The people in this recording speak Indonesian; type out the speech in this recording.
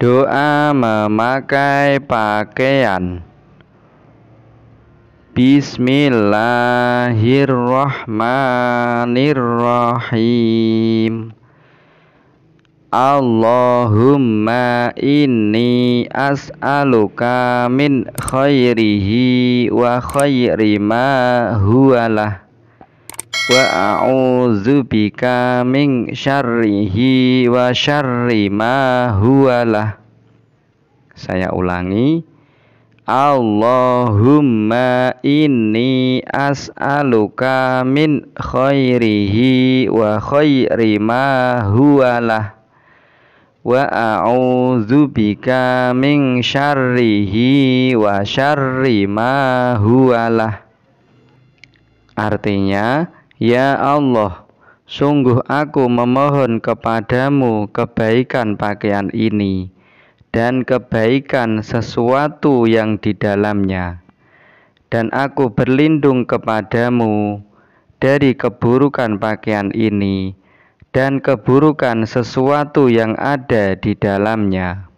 Doa memakai pakaian Bismillahirrahmanirrahim Allahumma inni as'aluka min khairihi wa khairi ma huwalah wa a'udzu bika min syarrihi wa syarri ma huwalah saya ulangi Allahumma inni as'aluka min khairihi wa khairi ma huwalah wa a'udzu bika min syarrihi wa syarri ma huwalah artinya Ya Allah, sungguh aku memohon kepadamu kebaikan pakaian ini dan kebaikan sesuatu yang di dalamnya. Dan aku berlindung kepadamu dari keburukan pakaian ini dan keburukan sesuatu yang ada di dalamnya.